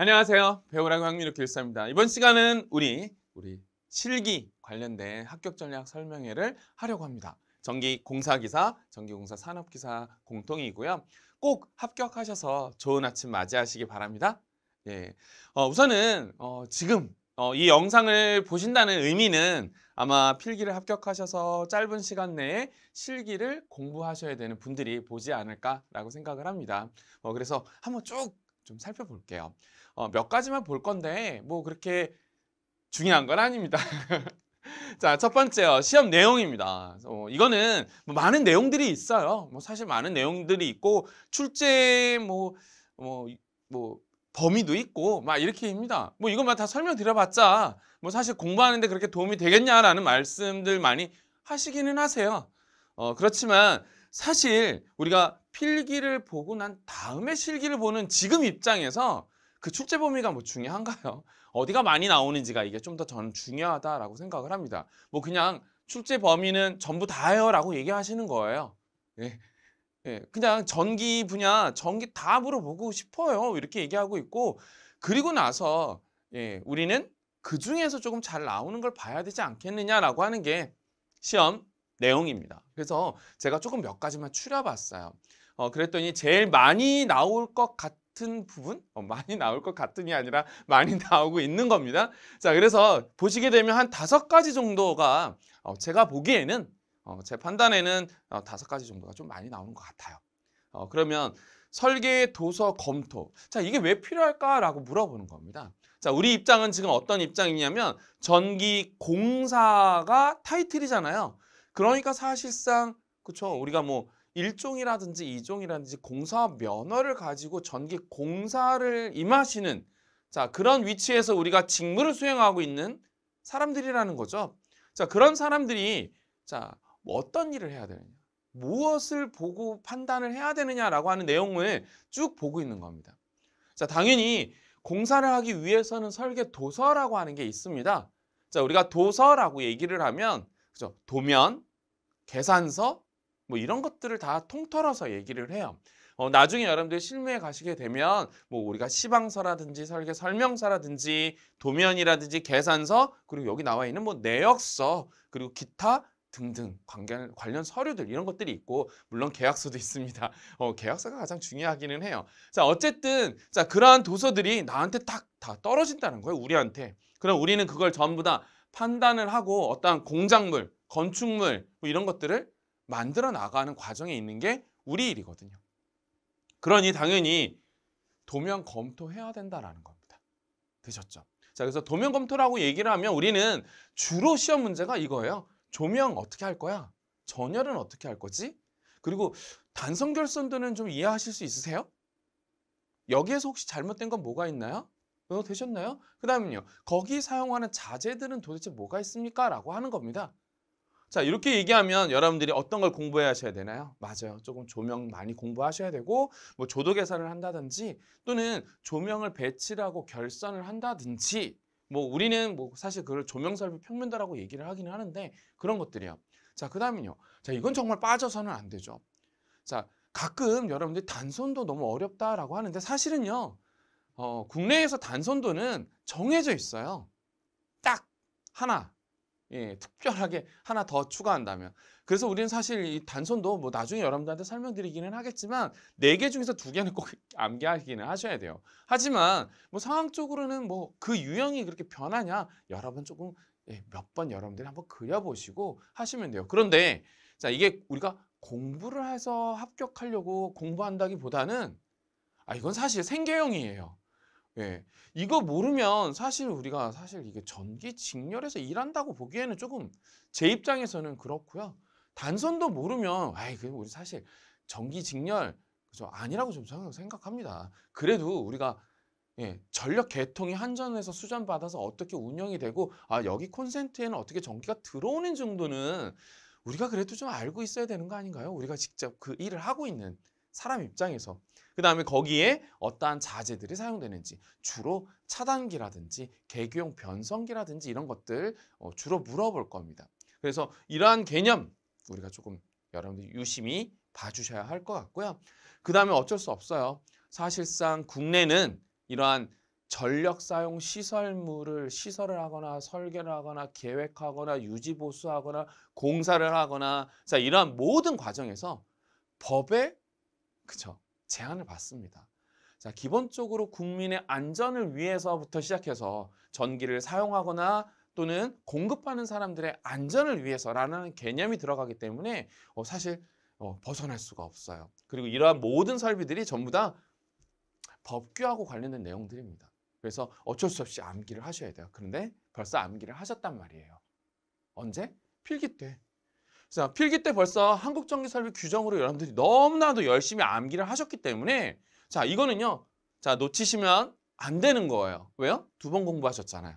안녕하세요. 배우라고 향미로 길사입니다. 이번 시간은 우리 우리 실기 관련된 합격 전략 설명회를 하려고 합니다. 전기 공사 기사, 전기 공사 산업 기사 공통이고요. 꼭 합격하셔서 좋은 아침 맞이하시기 바랍니다. 예. 어, 우선은 어, 지금 어, 이 영상을 보신다는 의미는 아마 필기를 합격하셔서 짧은 시간 내에 실기를 공부하셔야 되는 분들이 보지 않을까라고 생각을 합니다. 어, 그래서 한번 쭉좀 살펴볼게요. 어, 몇 가지만 볼 건데 뭐 그렇게 중요한 건 아닙니다. 자, 첫 번째요. 시험 내용입니다. 어, 이거는 뭐 많은 내용들이 있어요. 뭐 사실 많은 내용들이 있고 출제 뭐 뭐, 뭐 범위도 있고 막 이렇게입니다. 뭐 이것만 다 설명드려봤자 뭐 사실 공부하는데 그렇게 도움이 되겠냐라는 말씀들 많이 하시기는 하세요. 어, 그렇지만 사실 우리가 필기를 보고 난 다음에 실기를 보는 지금 입장에서 그 출제 범위가 뭐 중요한가요? 어디가 많이 나오는지가 이게 좀 더 저는 중요하다라고 생각을 합니다. 뭐 그냥 출제 범위는 전부 다요라고 얘기하시는 거예요. 예. 예. 그냥 전기 분야, 전기 다 물어보고 싶어요. 이렇게 얘기하고 있고 그리고 나서 예, 우리는 그 중에서 조금 잘 나오는 걸 봐야 되지 않겠느냐라고 하는 게 시험 내용입니다. 그래서 제가 조금 몇 가지만 추려봤어요. 어, 그랬더니 제일 많이 나올 것 같은 부분? 어, 많이 나올 것 같은이 아니라 많이 나오고 있는 겁니다. 자, 그래서 보시게 되면 한 다섯 가지 정도가 어, 제가 보기에는 어, 제 판단에는 어, 다섯 가지 정도가 좀 많이 나오는 것 같아요. 어, 그러면 설계 도서 검토. 자, 이게 왜 필요할까라고 물어보는 겁니다. 자, 우리 입장은 지금 어떤 입장이냐면 전기 공사가 타이틀이잖아요. 그러니까 사실상 그렇죠 우리가 뭐 일종이라든지 이종이라든지 공사 면허를 가지고 전기 공사를 임하시는 자 그런 위치에서 우리가 직무를 수행하고 있는 사람들이라는 거죠. 자 그런 사람들이 자 뭐 어떤 일을 해야 되느냐 무엇을 보고 판단을 해야 되느냐라고 하는 내용을 쭉 보고 있는 겁니다. 자 당연히 공사를 하기 위해서는 설계 도서라고 하는 게 있습니다. 자 우리가 도서라고 얘기를 하면 그죠 도면 계산서 뭐 이런 것들을 다 통틀어서 얘기를 해요. 어, 나중에 여러분들이 실무에 가시게 되면 뭐 우리가 시방서라든지 설계 설명서라든지 도면이라든지 계산서 그리고 여기 나와 있는 뭐 내역서 그리고 기타 등등 관련, 관련 서류들 이런 것들이 있고 물론 계약서도 있습니다. 어, 계약서가 가장 중요하기는 해요. 자 어쨌든 자 그러한 도서들이 나한테 딱 다 떨어진다는 거예요. 우리한테. 그럼 우리는 그걸 전부 다 판단을 하고 어떠한 공작물 건축물 뭐 이런 것들을 만들어 나가는 과정에 있는 게 우리 일이거든요. 그러니 당연히 도면 검토해야 된다라는 겁니다. 되셨죠? 자, 그래서 도면 검토라고 얘기를 하면 우리는 주로 시험 문제가 이거예요. 조명 어떻게 할 거야? 전열은 어떻게 할 거지? 그리고 단성 결선도는 좀 이해하실 수 있으세요? 여기에서 혹시 잘못된 건 뭐가 있나요? 어, 되셨나요? 그 다음은요. 거기 사용하는 자재들은 도대체 뭐가 있습니까? 라고 하는 겁니다. 자 이렇게 얘기하면 여러분들이 어떤 걸공부 하셔야 되나요? 맞아요. 조금 조명 많이 공부하셔야 되고 뭐 조도 계산을 한다든지 또는 조명을 배치하고 결선을 한다든지 뭐 우리는 뭐 사실 그걸 조명 설비 평면도라고 얘기를 하기는 하는데 그런 것들이요. 자 그다음은요. 자 이건 정말 빠져서는 안 되죠. 자 가끔 여러분들이 단선도 너무 어렵다라고 하는데 사실은요. 어, 국내에서 단선도는 정해져 있어요. 딱 하나 예, 특별하게 하나 더 추가한다면. 그래서 우리는 사실 이 단손도 뭐 나중에 여러분들한테 설명드리기는 하겠지만 네 개 중에서 두 개는 꼭 암기하기는 하셔야 돼요. 하지만 뭐 상황적으로는 뭐 그 유형이 그렇게 변하냐 여러분 조금 예, 몇 번 여러분들이 한번 그려보시고 하시면 돼요. 그런데 자 이게 우리가 공부를 해서 합격하려고 공부한다기보다는 아 이건 사실 생계형이에요. 예. 이거 모르면 사실 우리가 사실 이게 전기 직렬에서 일한다고 보기에는 조금 제 입장에서는 그렇고요. 단선도 모르면 아이 그 우리 사실 전기 직렬 그죠 아니라고 좀 생각합니다. 그래도 우리가 예, 전력 개통이 한전에서 수전 받아서 어떻게 운영이 되고 아 여기 콘센트에는 어떻게 전기가 들어오는 정도는 우리가 그래도 좀 알고 있어야 되는 거 아닌가요? 우리가 직접 그 일을 하고 있는 사람 입장에서 그 다음에 거기에 어떠한 자재들이 사용되는지 주로 차단기라든지 개교용 변성기라든지 이런 것들 어, 주로 물어볼 겁니다. 그래서 이러한 개념 우리가 조금 여러분들이 유심히 봐주셔야 할 것 같고요. 그 다음에 어쩔 수 없어요. 사실상 국내는 이러한 전력 사용 시설물을 시설을 하거나 설계를 하거나 계획하거나 유지 보수하거나 공사를 하거나 자 이러한 모든 과정에서 법에 그죠 제안을 받습니다. 자, 기본적으로 국민의 안전을 위해서부터 시작해서 전기를 사용하거나 또는 공급하는 사람들의 안전을 위해서라는 개념이 들어가기 때문에 어, 사실 어, 벗어날 수가 없어요. 그리고 이러한 모든 설비들이 전부 다 법규하고 관련된 내용들입니다. 그래서 어쩔 수 없이 암기를 하셔야 돼요. 그런데 벌써 암기를 하셨단 말이에요. 언제? 필기 때. 자, 필기 때 벌써 한국전기설비 규정으로 여러분들이 너무나도 열심히 암기를 하셨기 때문에 자, 이거는요. 자, 놓치시면 안 되는 거예요. 왜요? 두 번 공부하셨잖아요.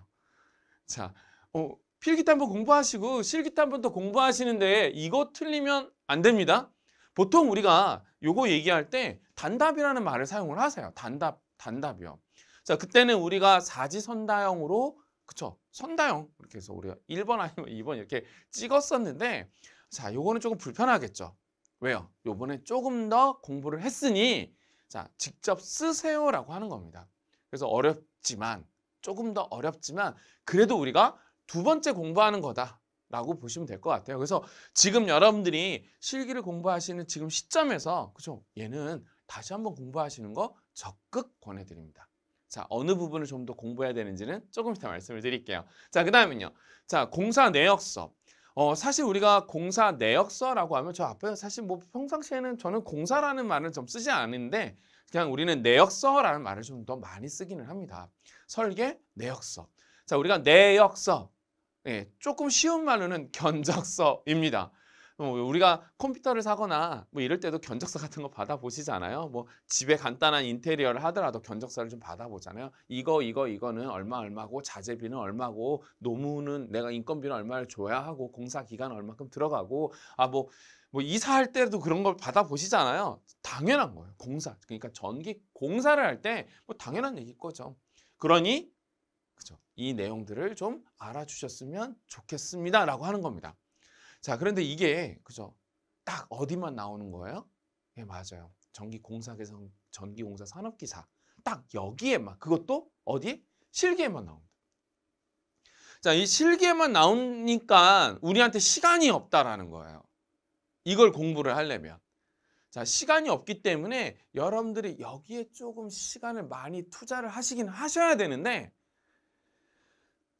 자, 어, 필기 때 한 번 공부하시고 실기 때 한번더 공부하시는데 이거 틀리면 안 됩니다. 보통 우리가 요거 얘기할 때 단답이라는 말을 사용을 하세요. 단답, 단답이요. 자, 그때는 우리가 사지선다형으로 그쵸? 선다형 이렇게 해서 우리가 1번 아니면 2번 이렇게 찍었었는데 자, 요거는 조금 불편하겠죠. 왜요? 요번에 조금 더 공부를 했으니 자, 직접 쓰세요라고 하는 겁니다. 그래서 어렵지만 조금 더 어렵지만 그래도 우리가 두 번째 공부하는 거다라고 보시면 될 것 같아요. 그래서 지금 여러분들이 실기를 공부하시는 지금 시점에서 그죠? 얘는 다시 한번 공부하시는 거 적극 권해드립니다. 자, 어느 부분을 좀 더 공부해야 되는지는 조금 이따 말씀을 드릴게요. 자, 그 다음은요. 자, 공사 내역 서 어, 사실 우리가 공사 내역서라고 하면 저 앞에 사실 뭐 평상시에는 저는 공사라는 말을 좀 쓰지 않는데 그냥 우리는 내역서라는 말을 좀 더 많이 쓰기는 합니다. 설계 내역서. 자, 우리가 내역서. 예, 조금 쉬운 말로는 견적서입니다. 뭐 우리가 컴퓨터를 사거나 뭐 이럴 때도 견적서 같은 거 받아보시잖아요. 뭐 집에 간단한 인테리어를 하더라도 견적서를 좀 받아보잖아요. 이거 이거 이거는 얼마 얼마고 자재비는 얼마고 노무는 내가 인건비는 얼마를 줘야 하고 공사 기간 얼마큼 들어가고 아 뭐 뭐 이사할 때도 그런 걸 받아보시잖아요. 당연한 거예요. 공사. 그러니까 전기 공사를 할 때 뭐 당연한 얘기일 거죠. 그러니 그죠? 이 내용들을 좀 알아주셨으면 좋겠습니다라고 하는 겁니다. 자, 그런데 이게 그죠? 딱 어디만 나오는 거예요? 예, 맞아요. 전기공사계사, 전기공사 산업기사. 딱 여기에만. 그것도 어디? 실기에만 나옵니다. 자, 이 실기에만 나오니까 우리한테 시간이 없다라는 거예요. 이걸 공부를 하려면. 자, 시간이 없기 때문에 여러분들이 여기에 조금 시간을 많이 투자를 하시긴 하셔야 되는데,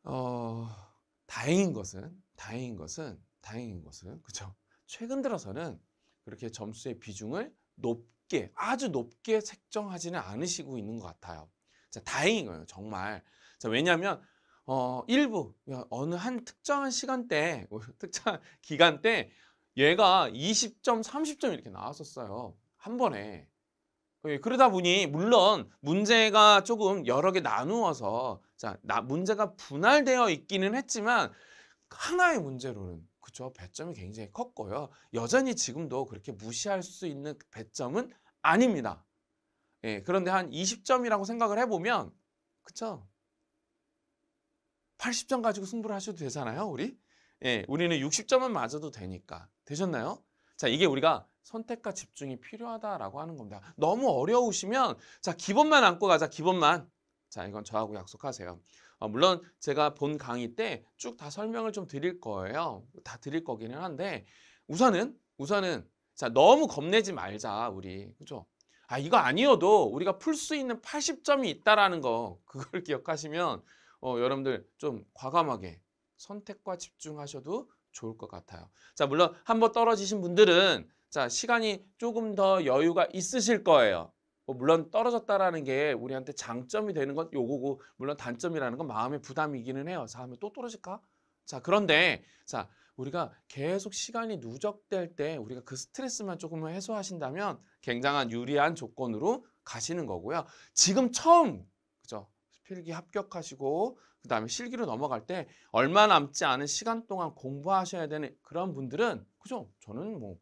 어, 다행인 것은, 다행인 것은 다행인 것은 그죠 최근 들어서는 그렇게 점수의 비중을 높게 아주 높게 책정하지는 않으시고 있는 것 같아요 자, 다행인 거예요 정말 자, 왜냐하면 어, 일부 어느 한 특정한 시간대 뭐, 특정한 기간대 얘가 20점 30점 이렇게 나왔었어요 한 번에 어, 예, 그러다 보니 물론 문제가 조금 여러 개 나누어서 자, 문제가 분할되어 있기는 했지만 하나의 문제로는 저 그렇죠. 배점이 굉장히 컸고요. 여전히 지금도 그렇게 무시할 수 있는 배점은 아닙니다. 예, 그런데 한 20점이라고 생각을 해보면 그죠 80점 가지고 승부를 하셔도 되잖아요, 우리? 예, 우리는 60점은 맞아도 되니까. 되셨나요? 자, 이게 우리가 선택과 집중이 필요하다라고 하는 겁니다. 너무 어려우시면 자, 기본만 안고 가자, 기본만. 자, 이건 저하고 약속하세요. 어, 물론 제가 본 강의 때 쭉 다 설명을 좀 드릴 거예요. 다 드릴 거기는 한데 우선은 우선은 자 너무 겁내지 말자 우리 그죠? 아 이거 아니어도 우리가 풀 수 있는 80점이 있다라는 거 그걸 기억하시면 어, 여러분들 좀 과감하게 선택과 집중하셔도 좋을 것 같아요. 자 물론 한번 떨어지신 분들은 자 시간이 조금 더 여유가 있으실 거예요. 뭐 물론 떨어졌다라는 게 우리한테 장점이 되는 건 요거고 물론 단점이라는 건 마음의 부담이기는 해요. 자, 하면 또 떨어질까? 자, 그런데 자, 우리가 계속 시간이 누적될 때 우리가 그 스트레스만 조금만 해소하신다면 굉장한 유리한 조건으로 가시는 거고요. 지금 처음 그죠? 필기 합격하시고 그 다음에 실기로 넘어갈 때 얼마 남지 않은 시간 동안 공부하셔야 되는 그런 분들은 그죠? 저는 뭐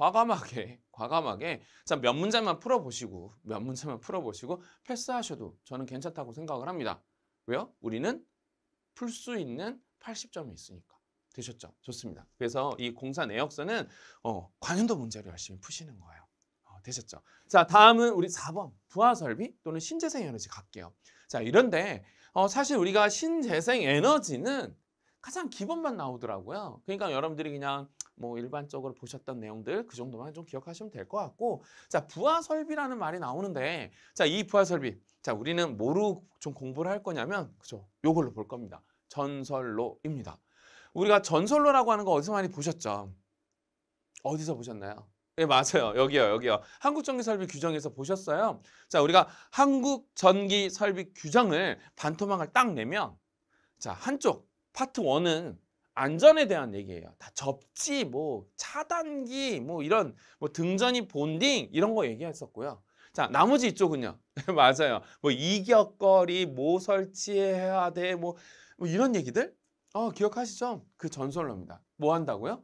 과감하게 과감하게 몇 문제만 풀어보시고 몇 문제만 풀어보시고 패스하셔도 저는 괜찮다고 생각을 합니다. 왜요? 우리는 풀 수 있는 80점이 있으니까. 되셨죠? 좋습니다. 그래서 이 공사 내역서는 어, 관현도 문제를 열심히 푸시는 거예요. 어, 되셨죠? 자, 다음은 우리 4번 부하설비 또는 신재생 에너지 갈게요. 자, 이런데 어, 사실 우리가 신재생 에너지는 가장 기본만 나오더라고요. 그러니까 여러분들이 그냥 뭐 일반적으로 보셨던 내용들 그 정도만 좀 기억하시면 될 것 같고 자 부하 설비라는 말이 나오는데 자 이 부하 설비 자 우리는 뭐로 좀 공부를 할 거냐면 그죠 요걸로 볼 겁니다 전설로입니다 우리가 전설로라고 하는 거 어디서 많이 보셨죠 어디서 보셨나요 예, 네, 맞아요. 여기요, 여기요. 한국전기설비 규정에서 보셨어요. 자, 우리가 한국전기설비 규정을 반토막을 딱 내면 자, 한쪽 파트 원은 안전에 대한 얘기예요. 다 접지, 뭐 차단기, 뭐 이런 뭐 등전이 본딩 이런 거 얘기했었고요. 자, 나머지 이쪽은요. 맞아요. 뭐 이격거리, 뭐 설치해야 돼, 뭐, 뭐 이런 얘기들? 어, 기억하시죠? 그 전설로입니다. 뭐 한다고요?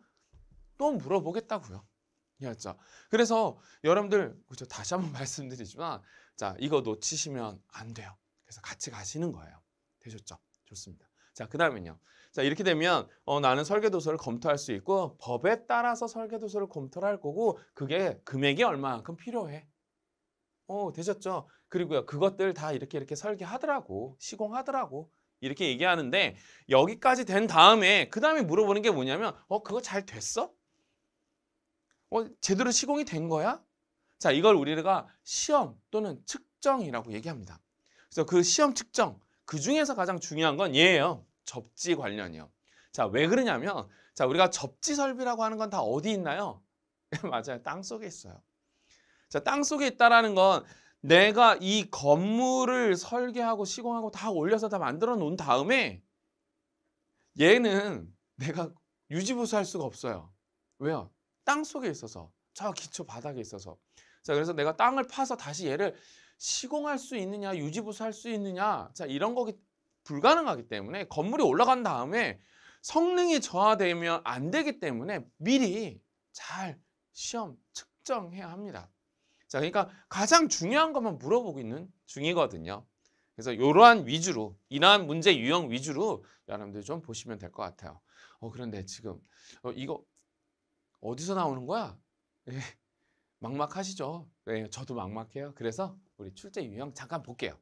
또 물어보겠다고요. 그렇죠 그래서 여러분들 그렇죠? 다시 한번 말씀드리지만 자, 이거 놓치시면 안 돼요. 그래서 같이 가시는 거예요. 되셨죠? 좋습니다. 자, 그 다음은요. 자 이렇게 되면 어, 나는 설계도서를 검토할 수 있고 법에 따라서 설계도서를 검토를 할 거고 그게 금액이 얼마만큼 필요해. 어 되셨죠? 그리고요 그것들 다 이렇게 이렇게 설계하더라고 시공하더라고 이렇게 얘기하는데 여기까지 된 다음에 그 다음에 물어보는 게 뭐냐면 어 그거 잘 됐어? 어 제대로 시공이 된 거야? 자 이걸 우리가 시험 또는 측정이라고 얘기합니다. 그래서 그 시험 측정 그 중에서 가장 중요한 건 얘예요. 접지 관련이요. 자, 왜 그러냐면 자, 우리가 접지 설비라고 하는 건 다 어디 있나요? 맞아요. 땅 속에 있어요. 자, 땅 속에 있다라는 건 내가 이 건물을 설계하고 시공하고 다 올려서 다 만들어 놓은 다음에 얘는 내가 유지부수할 수가 없어요. 왜요? 땅 속에 있어서 저 기초 바닥에 있어서 자 그래서 내가 땅을 파서 다시 얘를 시공할 수 있느냐 유지부수할수 있느냐 자 이런 거기 불가능하기 때문에 건물이 올라간 다음에 성능이 저하되면 안 되기 때문에 미리 잘 시험 측정해야 합니다. 자, 그러니까 가장 중요한 것만 물어보고 있는 중이거든요. 그래서 이러한 위주로 이러한 문제 유형 위주로 여러분들 좀 보시면 될 것 같아요. 어 그런데 지금 어, 이거 어디서 나오는 거야? 네, 막막하시죠? 네, 저도 막막해요. 그래서 우리 출제 유형 잠깐 볼게요.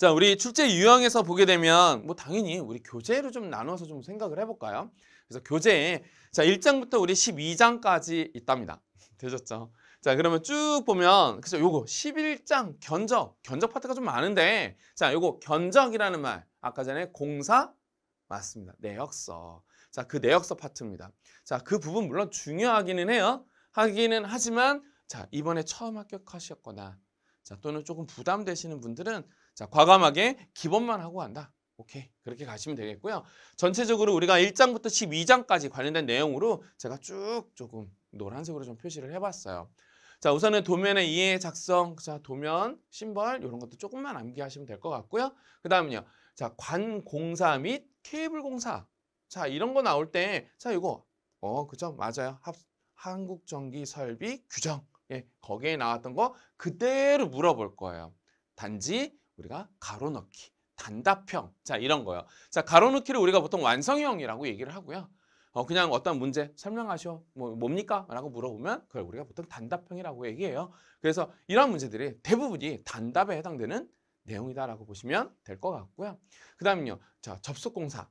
자, 우리 출제 유형에서 보게 되면 뭐 당연히 우리 교재로 좀 나눠서 좀 생각을 해볼까요? 그래서 교재에 자 1장부터 우리 12장까지 있답니다. 되셨죠? 자 그러면 쭉 보면 그죠 요거 11장 견적 견적 파트가 좀 많은데 자 요거 견적이라는 말 아까 전에 공사 맞습니다 내역서 자 그 내역서 파트입니다 자 그 부분 물론 중요하기는 해요 하기는 하지만 자 이번에 처음 합격하셨거나 자 또는 조금 부담되시는 분들은 자, 과감하게 기본만 하고 간다. 오케이. 그렇게 가시면 되겠고요. 전체적으로 우리가 1장부터 12장까지 관련된 내용으로 제가 쭉 조금 노란색으로 좀 표시를 해봤어요. 자, 우선은 도면의 이해 작성, 자, 도면, 심벌 이런 것도 조금만 암기하시면 될 것 같고요. 그 다음은요. 자, 관공사 및 케이블공사. 자, 이런 거 나올 때, 자, 이거, 어, 그죠? 맞아요. 합, 한국전기설비 규정. 예, 거기에 나왔던 거 그대로 물어볼 거예요. 단지 우리가 가로넣기, 단답형, 자 이런 거요. 자 가로넣기를 우리가 보통 완성형이라고 얘기를 하고요. 어, 그냥 어떤 문제 설명하셔. 뭐, 뭡니까? 라고 물어보면 그걸 우리가 보통 단답형이라고 얘기해요. 그래서 이런 문제들이 대부분이 단답에 해당되는 내용이다라고 보시면 될 것 같고요. 그 다음은요. 자, 접속공사.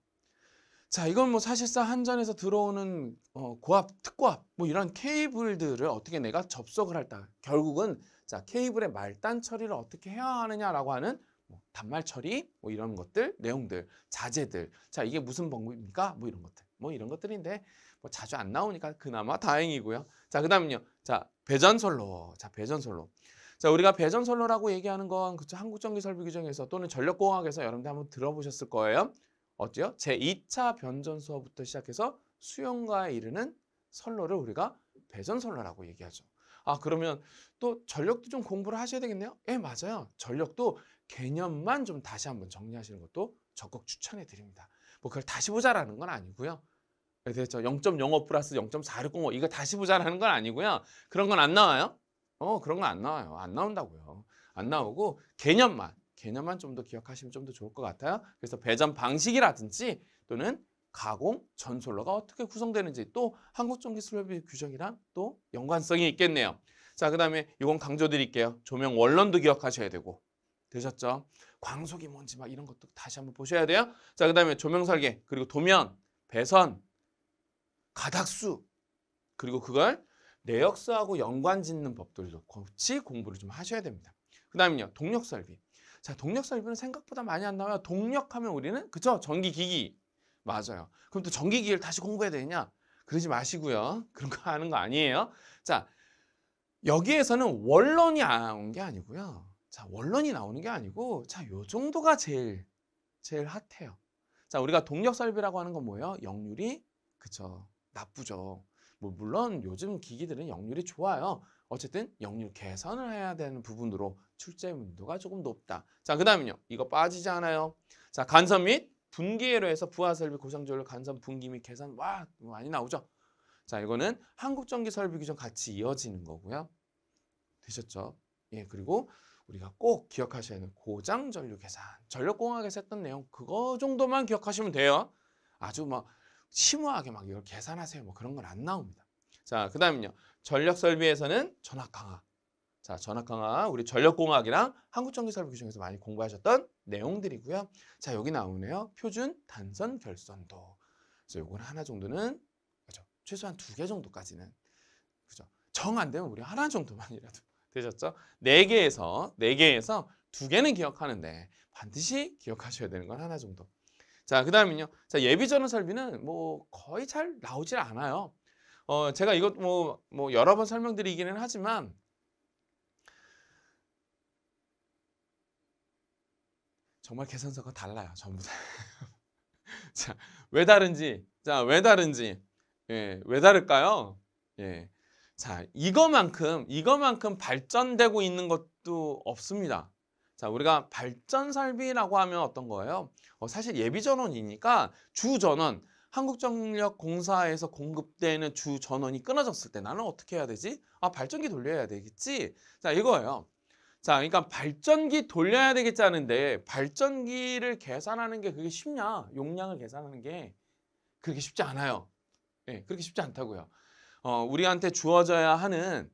자, 이건 뭐 사실상 한전에서 들어오는 어, 고압, 특고압, 뭐 이런 케이블들을 어떻게 내가 접속을 할까. 결국은 자, 케이블의 말단 처리를 어떻게 해야 하느냐라고 하는 뭐 단말 처리, 뭐 이런 것들, 내용들, 자재들. 자, 이게 무슨 방법입니까? 뭐 이런 것들. 뭐 이런 것들인데 뭐 자주 안 나오니까 그나마 다행이고요. 자, 그다음은요. 자, 배전선로. 자, 배전선로. 자, 우리가 배전선로라고 얘기하는 건 그쵸? 한국전기설비 규정에서 또는 전력공학에서 여러분들 한번 들어보셨을 거예요. 어때요? 제2차 변전소부터 시작해서 수용가에 이르는 선로를 우리가 배전선로라고 얘기하죠. 아 그러면 또 전력도 좀 공부를 하셔야 되겠네요. 예 맞아요. 전력도 개념만 좀 다시 한번 정리하시는 것도 적극 추천해 드립니다. 뭐 그걸 다시 보자라는 건 아니고요. 그렇죠. 예, 0.05 플러스 0.4605 이거 다시 보자라는 건 아니고요. 그런 건 안 나와요. 어 그런 건 안 나와요. 안 나온다고요. 안 나오고 개념만 개념만 좀 더 기억하시면 좀 더 좋을 것 같아요. 그래서 배전 방식이라든지 또는 가공, 전솔로가 어떻게 구성되는지 또 한국전기술협의 규정이랑 또 연관성이 있겠네요. 자, 그 다음에 이건 강조드릴게요. 조명 원론도 기억하셔야 되고 되셨죠? 광속이 뭔지 막 이런 것도 다시 한번 보셔야 돼요. 자, 그 다음에 조명 설계, 그리고 도면, 배선, 가닥수, 그리고 그걸 내역서하고 연관 짓는 법들도 같이 공부를 좀 하셔야 됩니다. 그 다음은요, 동력 설비. 자, 동력 설비는 생각보다 많이 안 나와요. 동력하면 우리는, 그죠 전기기기. 맞아요. 그럼 또 전기기를 다시 공부해야 되냐? 그러지 마시고요. 그런 거 하는 거 아니에요. 자, 여기에서는 원론이 나온 게 아니고요. 자, 원론이 나오는 게 아니고, 자, 요 정도가 제일, 제일 핫해요. 자, 우리가 동력설비라고 하는 건 뭐예요? 역률이, 그쵸, 나쁘죠. 뭐, 물론 요즘 기기들은 역률이 좋아요. 어쨌든 역률 개선을 해야 되는 부분으로 출제 문도가 조금 높다. 자, 그 다음은요. 이거 빠지지 않아요. 자, 간선및 분기회로 해서 부하설비, 고장조율 간선, 분기 및 계산 와 많이 나오죠. 자 이거는 한국전기설비 규정 같이 이어지는 거고요. 되셨죠? 예 그리고 우리가 꼭 기억하셔야 하는 고장 전류 계산, 전력공학에서 했던 내용 그거 정도만 기억하시면 돼요. 아주 막 심오하게 막 이걸 계산하세요 뭐 그런 건 안 나옵니다. 자, 그다음은요. 전력 설비에서는 전압 강화, 자, 전학강화 우리 전력공학이랑 한국전기설비규정에서 많이 공부하셨던 내용들이고요. 자, 여기 나오네요. 표준 단선 결선도. 그래서 요는 하나 정도는 그죠 최소한 두 개 정도까지는 그죠 정 안 되면 우리 하나 정도만이라도 되셨죠? 네 개에서 네 개에서 두 개는 기억하는데 반드시 기억하셔야 되는 건 하나 정도. 자, 그다음은요. 자, 예비 전원 설비는 뭐 거의 잘 나오질 않아요. 어, 제가 이것 뭐, 뭐 여러 번 설명드리기는 하지만 정말 계산서가 달라요. 전부 다. 자, 왜 다른지. 자, 왜 다른지. 예, 왜 다를까요? 예. 자, 이거만큼, 이거만큼 발전되고 있는 것도 없습니다. 자, 우리가 발전설비라고 하면 어떤 거예요? 어, 사실 예비전원이니까 주전원, 한국전력공사에서 공급되는 주전원이 끊어졌을 때 나는 어떻게 해야 되지? 아, 발전기 돌려야 되겠지? 자, 이거예요. 자, 그러니까 발전기 돌려야 되겠지 하는데 발전기를 계산하는 게 그게 쉽냐? 용량을 계산하는 게 그렇게 쉽지 않아요. 예, 그렇게 쉽지 않다고요. 어, 우리한테 주어져야 하는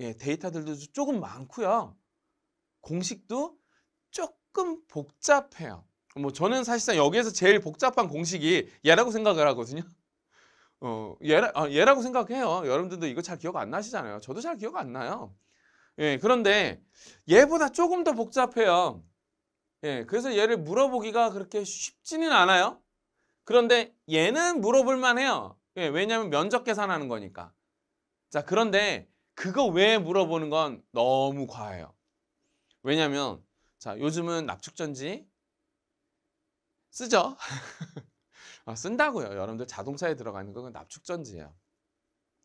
예, 데이터들도 조금 많고요. 공식도 조금 복잡해요. 뭐 저는 사실상 여기에서 제일 복잡한 공식이 얘라고 생각을 하거든요. 어, 얘라, 아, 얘라고 생각해요. 여러분들도 이거 잘 기억 안 나시잖아요. 저도 잘 기억 안 나요. 예, 그런데 얘보다 조금 더 복잡해요. 예, 그래서 얘를 물어보기가 그렇게 쉽지는 않아요. 그런데 얘는 물어볼 만해요. 예, 왜냐하면 면적 계산하는 거니까. 자, 그런데 그거 왜 물어보는 건 너무 과해요. 왜냐면 자, 요즘은 납축전지 쓰죠? 아, 쓴다고요. 여러분들 자동차에 들어가는 건 납축전지예요.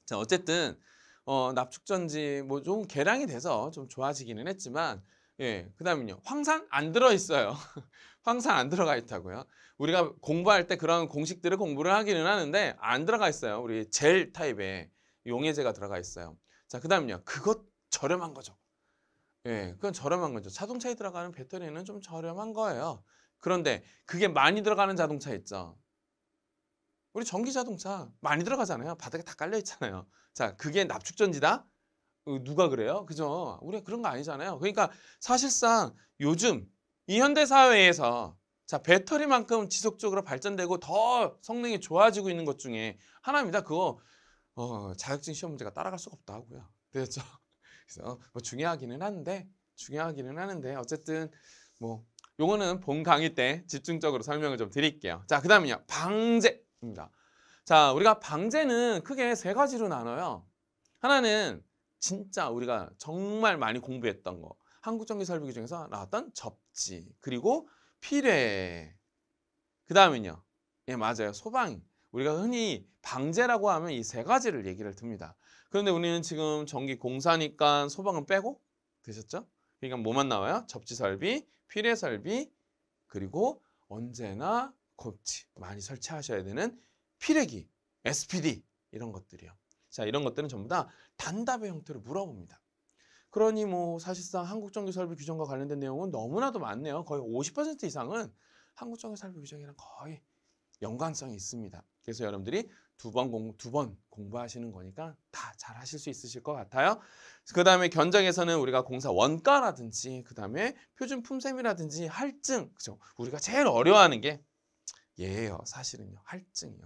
자, 어쨌든 어, 납축전지 뭐좀 개량이 돼서 좀 좋아지기는 했지만 예, 그다음은요. 황산 안 들어 있어요. 황산 안 들어가 있다고요. 우리가 공부할 때 그런 공식들을 공부를 하기는 하는데 안 들어가 있어요. 우리 젤 타입에 용해제가 들어가 있어요. 자, 그다음은요. 그것 저렴한 거죠. 예, 그건 저렴한 거죠. 자동차에 들어가는 배터리는 좀 저렴한 거예요. 그런데 그게 많이 들어가는 자동차 있죠. 우리 전기 자동차 많이 들어가잖아요. 바닥에 다 깔려 있잖아요. 자, 그게 납축 전지다? 어, 누가 그래요? 그죠? 우리가 그런 거 아니잖아요. 그러니까 사실상 요즘 이 현대 사회에서 자, 배터리만큼 지속적으로 발전되고 더 성능이 좋아지고 있는 것 중에 하나입니다. 그거 어, 자격증 시험 문제가 따라갈 수가 없다고요. 되겠죠? 그렇죠? 그래서 뭐 중요하기는 한데 중요하기는 하는데 어쨌든 뭐 요거는 본 강의 때 집중적으로 설명을 좀 드릴게요. 자, 그다음은요. 방제 입니다. 자, 우리가 방제는 크게 세 가지로 나눠요. 하나는 진짜 우리가 정말 많이 공부했던 거. 한국전기설비기 중에서 나왔던 접지. 그리고 필뢰그 다음은요. 예, 맞아요. 소방. 우리가 흔히 방제라고 하면 이 세 가지를 얘기를 듭니다. 그런데 우리는 지금 전기 공사니까 소방은 빼고 되셨죠? 그러니까 뭐만 나와요? 접지 설비, 필해 설비, 그리고 언제나 코치 많이 설치하셔야 되는 피레기, SPD 이런 것들이요. 자, 이런 것들은 전부 다 단답의 형태로 물어봅니다. 그러니 뭐 사실상 한국정기설비 규정과 관련된 내용은 너무나도 많네요. 거의 50% 이상은 한국정기설비 규정이랑 거의 연관성이 있습니다. 그래서 여러분들이 두 번 공, 두 번 공부하시는 거니까 다 잘 하실 수 있으실 것 같아요. 그 다음에 견적에서는 우리가 공사 원가라든지, 그 다음에 표준 품셈이라든지 할증, 그죠? 우리가 제일 어려워하는 게 예요. 사실은요. 할증이요.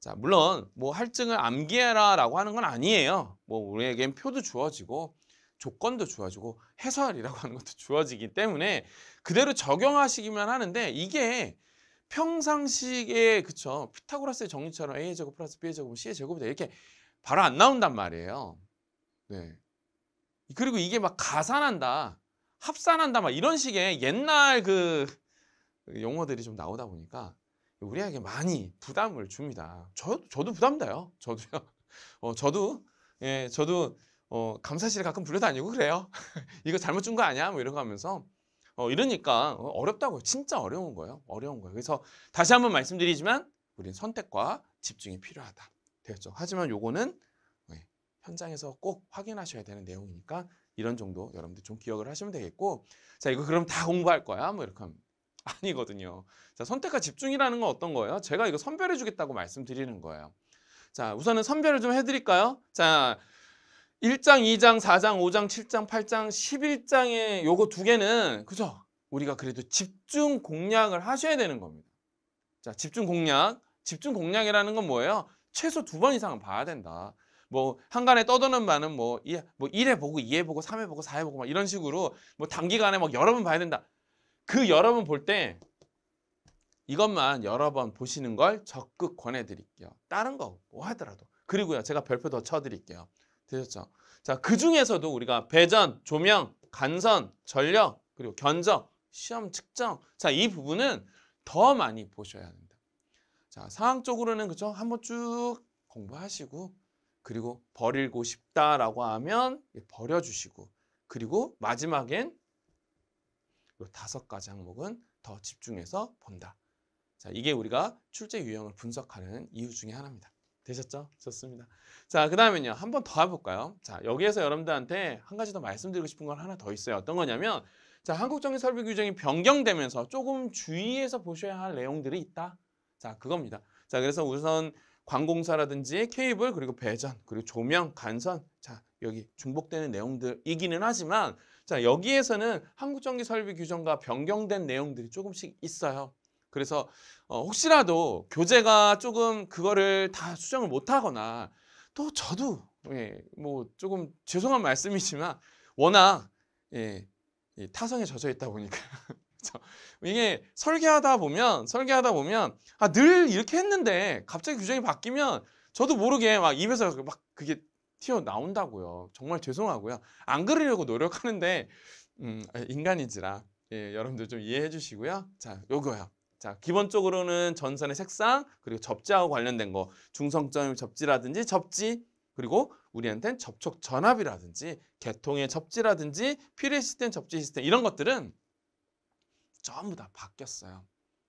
자, 물론 뭐 할증을 암기해라라고 하는 건 아니에요. 뭐 우리에겐 표도 주어지고 조건도 주어지고 해설이라고 하는 것도 주어지기 때문에 그대로 적용하시기만 하는데 이게 평상식에 그쵸 피타고라스의 정리처럼 a의 제곱 플러스 b의 제곱은 c 제곱이다 이렇게 바로 안 나온단 말이에요. 네. 그리고 이게 막 가산한다, 합산한다 막 이런 식의 옛날 그 용어들이 좀 나오다 보니까 우리에게 많이 부담을 줍니다. 저, 저도 부담돼요. 저도요. 어, 저도, 예, 저도, 어, 감사실에 가끔 불려다니고 그래요. 이거 잘못 준 거 아니야? 뭐 이런 거 하면서. 어, 이러니까 어, 어렵다고 진짜 어려운 거예요. 어려운 거예요. 그래서 다시 한번 말씀드리지만, 우린 선택과 집중이 필요하다. 되었죠. 하지만 요거는 예, 현장에서 꼭 확인하셔야 되는 내용이니까 이런 정도 여러분들 좀 기억을 하시면 되겠고 자 이거 그럼 다 공부할 거야 뭐 이렇게 하면 아니거든요. 자, 선택과 집중이라는 건 어떤 거예요? 제가 이거 선별해 주겠다고 말씀드리는 거예요. 자, 우선은 선별을 좀 해드릴까요? 자, 1장, 2장, 4장, 5장, 7장, 8장, 1 1장에 요거 두 개는, 그죠? 우리가 그래도 집중 공략을 하셔야 되는 겁니다. 자, 집중 공략. 집중 공략이라는 건 뭐예요? 최소 두 번 이상은 봐야 된다. 뭐 한간에 떠드는 바는 뭐, 이, 뭐 1회 보고 2회 보고 3회 보고 4회 보고 막 이런 식으로 뭐 단기간에 막 여러 번 봐야 된다. 그 여러분 볼 때 이것만 여러 번 보시는 걸 적극 권해드릴게요. 다른 거 뭐 하더라도. 그리고요. 제가 별표 더 쳐드릴게요. 되셨죠? 자, 그 중에서도 우리가 배전, 조명, 간선, 전력, 그리고 견적, 시험 측정. 자, 이 부분은 더 많이 보셔야 합니다. 자, 상황적으로는 그죠? 한 번 쭉 공부하시고 그리고 버리고 싶다라고 하면 예, 버려주시고 그리고 마지막엔 이 다섯 가지 항목은 더 집중해서 본다. 자, 이게 우리가 출제 유형을 분석하는 이유 중에 하나입니다. 되셨죠? 좋습니다. 자, 그 다음은요. 한 번 더 해볼까요? 자, 여기에서 여러분들한테 한 가지 더 말씀드리고 싶은 건 하나 더 있어요. 어떤 거냐면, 자, 한국적인 설비 규정이 변경되면서 조금 주의해서 보셔야 할 내용들이 있다. 자, 그겁니다. 자, 그래서 우선 관공사라든지 케이블, 그리고 배전, 그리고 조명, 간선. 자, 여기 중복되는 내용들이기는 하지만, 자, 여기에서는 한국전기설비 규정과 변경된 내용들이 조금씩 있어요. 그래서 어, 혹시라도 교재가 조금 그거를 다 수정을 못하거나 또 저도 예, 뭐 조금 죄송한 말씀이지만 워낙 예, 예 타성에 젖어 있다 보니까 이게 설계하다 보면 설계하다 보면 아 늘 이렇게 했는데 갑자기 규정이 바뀌면 저도 모르게 막 입에서 막 그게 튀어나온다고요. 정말 죄송하고요. 안 그러려고 노력하는데 음, 아, 인간이지라 예, 여러분들 좀 이해해 주시고요. 자, 요거요. 자, 기본적으로는 전선의 색상, 그리고 접지하고 관련된 거, 중성점 접지라든지 접지, 그리고 우리한테는 접촉 전압이라든지 개통의 접지라든지 피뢰 시스템, 접지 시스템 이런 것들은 전부 다 바뀌었어요.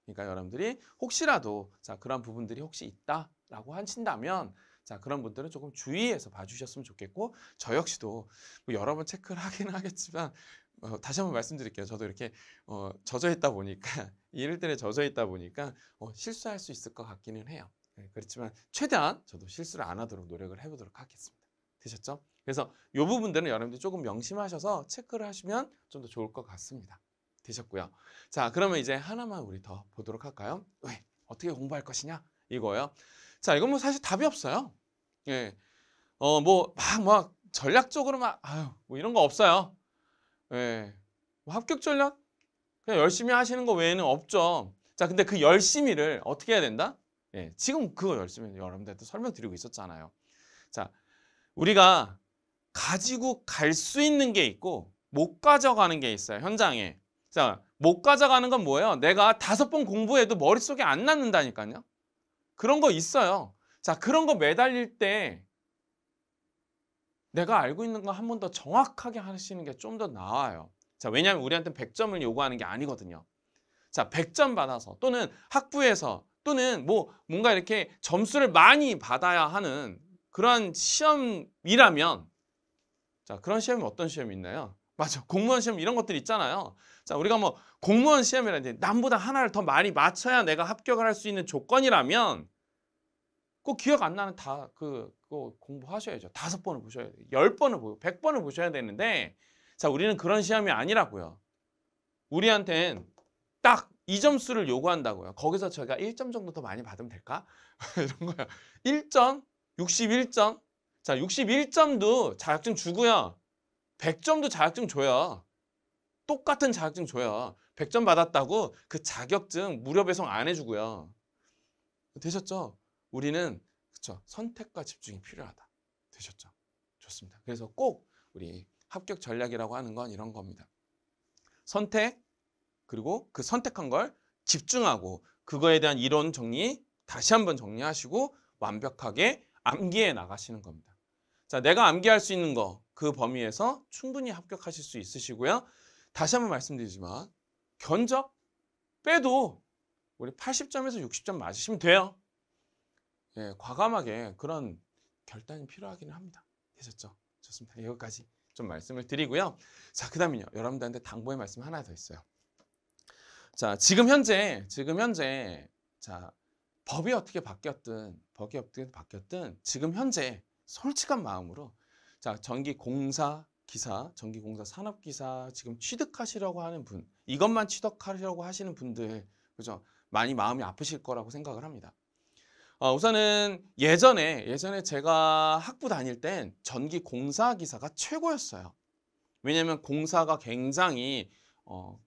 그러니까 여러분들이 혹시라도 자, 그런 부분들이 혹시 있다라고 하신다면 자, 그런 분들은 조금 주의해서 봐주셨으면 좋겠고, 저 역시도 뭐 여러 번 체크를 하긴 하겠지만, 어, 다시 한번 말씀드릴게요. 저도 이렇게 어, 젖어 있다 보니까, 이일들에 젖어 있다 보니까 어, 실수할 수 있을 것 같기는 해요. 네, 그렇지만 최대한 저도 실수를 안 하도록 노력을 해보도록 하겠습니다. 되셨죠? 그래서 이 부분들은 여러분들 조금 명심하셔서 체크를 하시면 좀 더 좋을 것 같습니다. 되셨고요. 자, 그러면 이제 하나만 우리 더 보도록 할까요? 왜? 어떻게 공부할 것이냐? 이거요. 자, 이건 뭐 사실 답이 없어요. 예. 어, 뭐, 막, 막, 전략적으로 막, 아유, 뭐 이런 거 없어요. 예. 뭐 합격 전략? 그냥 열심히 하시는 거 외에는 없죠. 자, 근데 그 열심히를 어떻게 해야 된다? 예. 지금 그거 열심히 여러분들한테 설명드리고 있었잖아요. 자, 우리가 가지고 갈 수 있는 게 있고, 못 가져가는 게 있어요, 현장에. 자, 못 가져가는 건 뭐예요? 내가 다섯 번 공부해도 머릿속에 안 남는다니까요. 그런 거 있어요. 자, 그런 거 매달릴 때 내가 알고 있는 거 한 번 더 정확하게 하시는 게 좀 더 나아요. 자, 왜냐하면 우리한테는 100점을 요구하는 게 아니거든요. 자, 100점 받아서 또는 학부에서 또는 뭐 뭔가 이렇게 점수를 많이 받아야 하는 그런 시험이라면 자, 그런 시험이 어떤 시험이 있나요? 맞아. 공무원 시험 이런 것들 있잖아요. 자, 우리가 뭐 공무원 시험이라든지 남보다 하나를 더 많이 맞춰야 내가 합격을 할 수 있는 조건이라면 꼭 기억 안 나는 다 그, 거 공부하셔야죠. 다섯 번을 보셔야 돼요. 열 번을 보고, 백 번을 보셔야 되는데 자, 우리는 그런 시험이 아니라고요. 우리한텐 딱 이점수를 요구한다고요. 거기서 저희가 1점 정도 더 많이 받으면 될까? 이런 거야. 1점, 61점. 자, 61점도 자격증 주고요. 100점도 자격증 줘야 똑같은 자격증 줘야 100점 받았다고 그 자격증 무료 배송 안 해주고요. 되셨죠? 우리는 그쵸 선택과 집중이 필요하다. 되셨죠? 좋습니다. 그래서 꼭 우리 합격 전략이라고 하는 건 이런 겁니다. 선택 그리고 그 선택한 걸 집중하고 그거에 대한 이론 정리 다시 한번 정리하시고 완벽하게 암기해 나가시는 겁니다. 자, 내가 암기할 수 있는 거 그 범위에서 충분히 합격하실 수 있으시고요. 다시 한번 말씀드리지만 견적 빼도 우리 80점에서 60점 맞으시면 돼요. 예, 과감하게 그런 결단이 필요하기는 합니다. 되셨죠? 좋습니다. 여기까지 좀 말씀을 드리고요. 자, 그 다음은요. 여러분들한테 당부의 말씀 하나 더 있어요. 자, 지금 현재, 지금 현재, 자, 법이 어떻게 바뀌었든, 법이 어떻게 바뀌었든, 지금 현재 솔직한 마음으로 자 전기 공사 기사, 전기 공사 산업 기사 지금 취득하시려고 하는 분 이것만 취득하려고 하시는 분들 그죠 많이 마음이 아프실 거라고 생각을 합니다. 어, 우선은 예전에 예전에 제가 학부 다닐 땐 전기 공사 기사가 최고였어요. 왜냐하면 공사가 굉장히 어,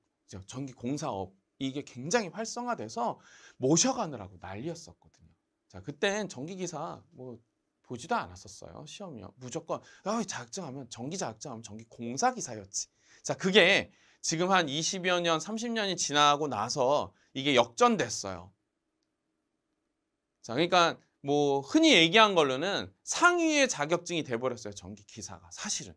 전기 공사업 이게 굉장히 활성화돼서 모셔가느라고 난리였었거든요. 자, 그땐 전기기사 뭐 보지도 않았었어요. 시험이요. 무조건 아, 자격증하면 전기 자격증하면 전기 공사 기사였지. 자, 그게 지금 한 20여 년, 30년이 지나고 나서 이게 역전됐어요. 자, 그러니까 뭐 흔히 얘기한 걸로는 상위의 자격증이 돼버렸어요. 전기 기사가 사실은.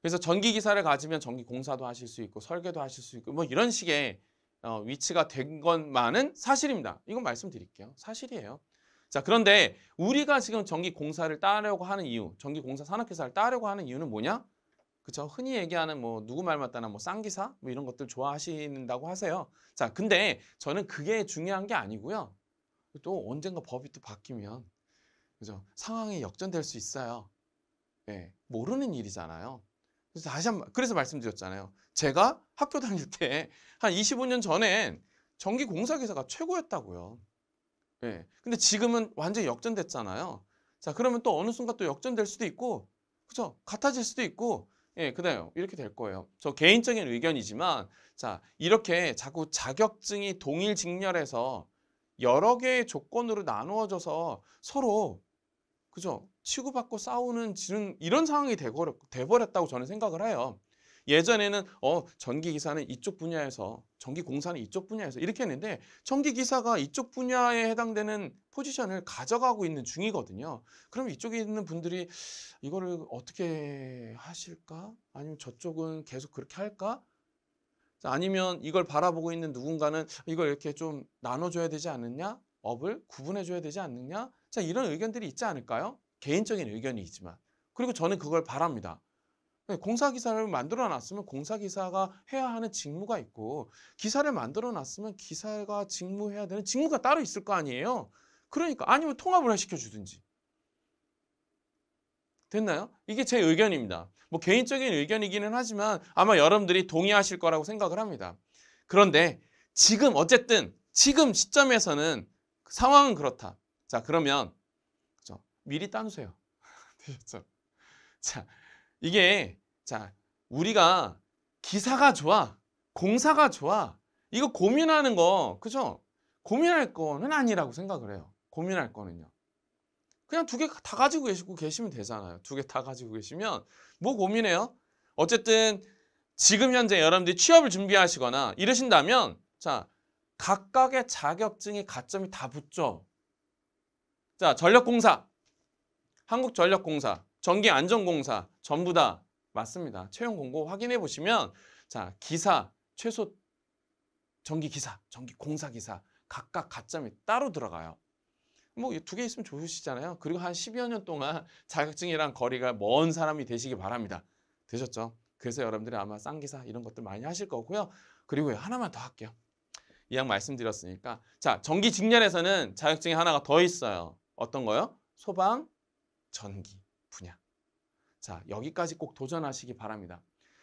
그래서 전기 기사를 가지면 전기 공사도 하실 수 있고 설계도 하실 수 있고 뭐 이런 식의 어, 위치가 된 것만은 사실입니다. 이건 말씀드릴게요. 사실이에요. 자, 그런데 우리가 지금 전기 공사를 따려고 하는 이유, 전기 공사 산업기사를 따려고 하는 이유는 뭐냐? 그쵸? 흔히 얘기하는 뭐 누구 말 맞다나 뭐 쌍기사 뭐 이런 것들 좋아하신다고 하세요. 자, 근데 저는 그게 중요한 게 아니고요. 또 언젠가 법이 또 바뀌면 그죠? 상황이 역전될 수 있어요. 예, 모르는 일이잖아요. 그래서 다시 한 번, 그래서 말씀드렸잖아요. 제가 학교 다닐 때 한 25년 전엔 전기 공사 기사가 최고였다고요. 예. 근데 지금은 완전히 역전됐잖아요. 자, 그러면 또 어느 순간 또 역전될 수도 있고, 그죠? 같아질 수도 있고, 예, 그래요. 이렇게 될 거예요. 저 개인적인 의견이지만, 자, 이렇게 자꾸 자격증이 동일 직렬해서 여러 개의 조건으로 나누어져서 서로, 그죠? 치고받고 싸우는 지금 이런 상황이 돼버렸다고 저는 생각을 해요. 예전에는 어 전기 기사는 이쪽 분야에서 전기 공사는 이쪽 분야에서 이렇게 했는데 전기 기사가 이쪽 분야에 해당되는 포지션을 가져가고 있는 중이거든요. 그럼 이쪽에 있는 분들이 이거를 어떻게 하실까? 아니면 저쪽은 계속 그렇게 할까? 아니면 이걸 바라보고 있는 누군가는 이걸 이렇게 좀 나눠줘야 되지 않느냐? 업을 구분해줘야 되지 않느냐? 자, 이런 의견들이 있지 않을까요? 개인적인 의견이 있지만. 그리고 저는 그걸 바랍니다. 네, 공사 기사를 만들어 놨으면 공사 기사가 해야 하는 직무가 있고 기사를 만들어 놨으면 기사가 직무해야 되는 직무가 따로 있을 거 아니에요. 그러니까 아니면 통합을 시켜 주든지. 됐나요? 이게 제 의견입니다. 뭐 개인적인 의견이기는 하지만 아마 여러분들이 동의하실 거라고 생각을 합니다. 그런데 지금 어쨌든 지금 시점에서는 상황은 그렇다. 자, 그러면 그렇죠? 미리 따놓으세요. 되셨죠? 자, 이게 자 우리가 기사가 좋아 공사가 좋아 이거 고민하는 거 그죠? 고민할 거는 아니라고 생각을 해요. 고민할 거는요. 그냥 두 개 다 가지고 계시고 계시면 되잖아요. 두 개 다 가지고 계시면 뭐 고민해요? 어쨌든 지금 현재 여러분들이 취업을 준비하시거나 이러신다면 자 각각의 자격증의 가점이 다 붙죠. 자 전력공사, 한국전력공사, 전기안전공사, 전부 다 맞습니다. 채용 공고 확인해 보시면 자 기사 최소 전기 기사, 전기 공사 기사 각각 가점이 따로 들어가요. 뭐 두 개 있으면 좋으시잖아요. 그리고 한 10여 년 동안 자격증이랑 거리가 먼 사람이 되시기 바랍니다. 되셨죠? 그래서 여러분들이 아마 쌍기사 이런 것들 많이 하실 거고요. 그리고 하나만 더 할게요. 이왕 말씀드렸으니까 자 전기 직렬에서는 자격증이 하나가 더 있어요. 어떤 거요? 소방, 전기 분야. 자, 여기까지 꼭 도전하시기 바랍니다.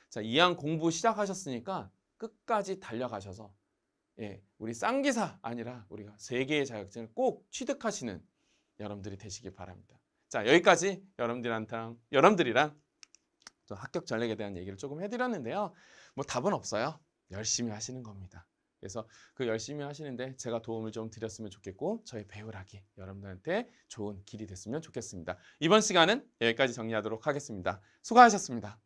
자, 이왕 공부 시작하셨으니까 끝까지 달려가셔서 예, 우리 쌍기사 아니라 우리가 세계의 자격증을 꼭 취득하시는 여러분들이 되시기 바랍니다. 자, 여기까지 여러분들한테 랑 여러분들이랑 합격 전략에 대한 얘기를 조금 해드렸는데요. 뭐 답은 없어요. 열심히 하시는 겁니다. 그래서 그 열심히 하시는데 제가 도움을 좀 드렸으면 좋겠고 저희배우라기 여러분들한테 좋은 길이 됐으면 좋겠습니다. 이번 시간은 여기까지 정리하도록 하겠습니다. 수고하셨습니다.